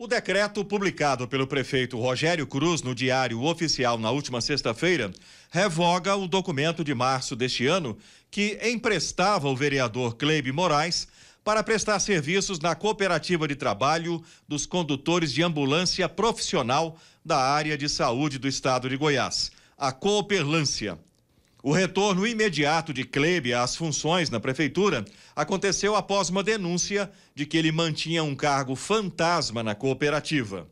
O decreto publicado pelo prefeito Rogério Cruz no Diário Oficial na última sexta-feira revoga o documento de março deste ano que emprestava o vereador Cleibe Moraes para prestar serviços na cooperativa de trabalho dos condutores de ambulância profissional da área de saúde do estado de Goiás, a Cooperlância. O retorno imediato de Klebe às funções na prefeitura aconteceu após uma denúncia de que ele mantinha um cargo fantasma na cooperativa.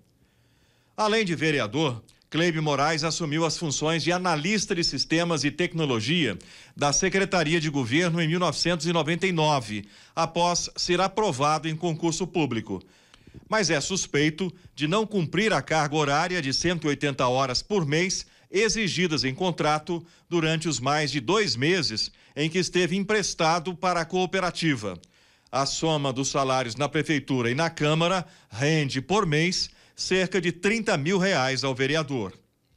Além de vereador, Klebe Moraes assumiu as funções de analista de sistemas e tecnologia da Secretaria de Governo em 1999, após ser aprovado em concurso público. Mas é suspeito de não cumprir a carga horária de 180 horas por mês exigidas em contrato durante os mais de dois meses em que esteve emprestado para a cooperativa. A soma dos salários na Prefeitura e na Câmara rende por mês cerca de 30 mil reais ao vereador.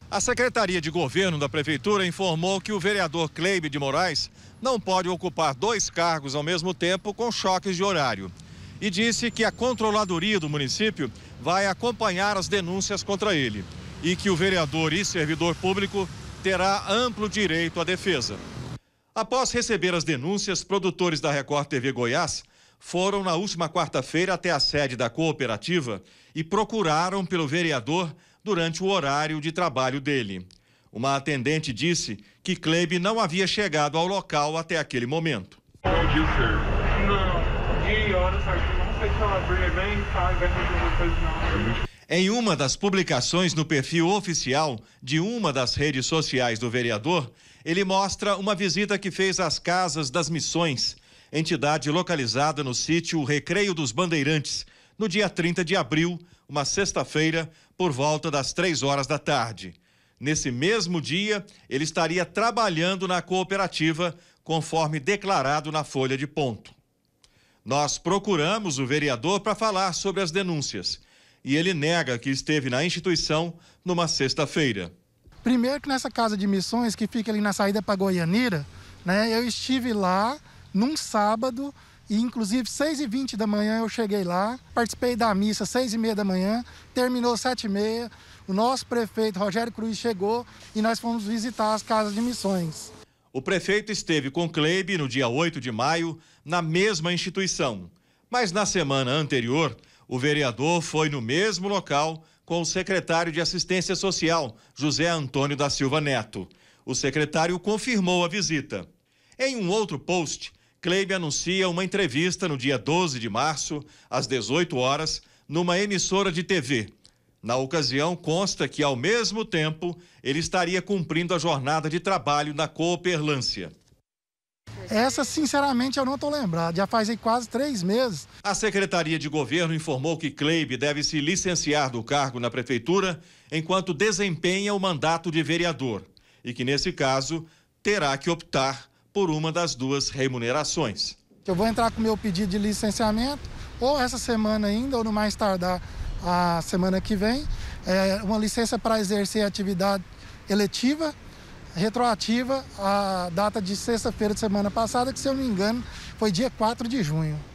A Secretaria de Governo da Prefeitura informou que o vereador Cleibe de Moraes não pode ocupar dois cargos ao mesmo tempo com choques de horário. E disse que a controladoria do município vai acompanhar as denúncias contra ele e que o vereador e servidor público terá amplo direito à defesa. Após receber as denúncias, produtores da Record TV Goiás foram na última quarta-feira até a sede da cooperativa e procuraram pelo vereador durante o horário de trabalho dele. Uma atendente disse que Klebe não havia chegado ao local até aquele momento. Bom dia, senhor. Não, não sei se ela vem, sai, vai fazer coisa não. Em uma das publicações no perfil oficial de uma das redes sociais do vereador, ele mostra uma visita que fez às Casas das Missões, entidade localizada no sítio Recreio dos Bandeirantes, no dia 30 de abril, uma sexta-feira, por volta das três horas da tarde. Nesse mesmo dia, ele estaria trabalhando na cooperativa, conforme declarado na Folha de Ponto. Nós procuramos o vereador para falar sobre as denúncias e ele nega que esteve na instituição numa sexta-feira. Primeiro que nessa casa de missões que fica ali na saída para Goianira, né, eu estive lá num sábado e inclusive 6h20 da manhã eu cheguei lá, participei da missa 6h30 da manhã, terminou 7h30, o nosso prefeito Rogério Cruz chegou e nós fomos visitar as casas de missões. O prefeito esteve com Kleib no dia 8 de maio na mesma instituição, mas na semana anterior o vereador foi no mesmo local com o secretário de Assistência Social, José Antônio da Silva Neto. O secretário confirmou a visita. Em um outro post, Kleib anuncia uma entrevista no dia 12 de março, às 18 horas, numa emissora de TV. Na ocasião, consta que, ao mesmo tempo, ele estaria cumprindo a jornada de trabalho na Cooperlância. Essa, sinceramente, eu não estou lembrado. Já fazem quase três meses. A Secretaria de Governo informou que Cleib deve se licenciar do cargo na Prefeitura enquanto desempenha o mandato de vereador e que, nesse caso, terá que optar por uma das duas remunerações. Eu vou entrar com meu pedido de licenciamento, ou essa semana ainda, ou no mais tardar a semana que vem, é uma licença para exercer atividade eletiva retroativa à data de sexta-feira de semana passada, que, se eu não me engano, foi dia 4 de junho.